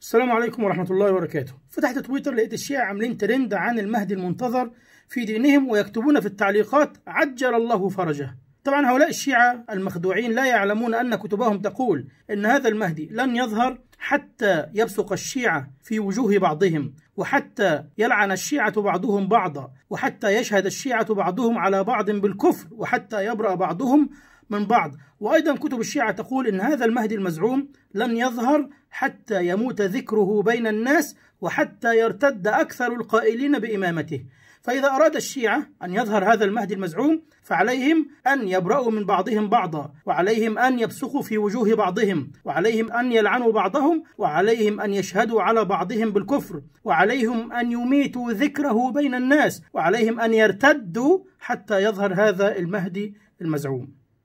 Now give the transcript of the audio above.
السلام عليكم ورحمة الله وبركاته فتحت تويتر لقيت الشيعة عاملين ترند عن المهدي المنتظر في دينهم ويكتبون في التعليقات عجل الله فرجه طبعا هؤلاء الشيعة المخدوعين لا يعلمون أن كتبهم تقول أن هذا المهدي لن يظهر حتى يبصق الشيعة في وجوه بعضهم وحتى يلعن الشيعة بعضهم بعضا وحتى يشهد الشيعة بعضهم على بعض بالكفر وحتى يبرأ بعضهم من بعض وأيضا كتب الشيعة تقول إن هذا المهدي المزعوم لن يظهر حتى يموت ذكره بين الناس وحتى يرتد أكثر القائلين بإمامته فإذا أراد الشيعة أن يظهر هذا المهدي المزعوم فعليهم أن يبرأوا من بعضهم بعضا وعليهم أن يبسخوا في وجوه بعضهم وعليهم أن يلعنوا بعضهم وعليهم أن يشهدوا على بعضهم بالكفر وعليهم أن يميتوا ذكره بين الناس وعليهم أن يرتدوا حتى يظهر هذا المهدي المزعوم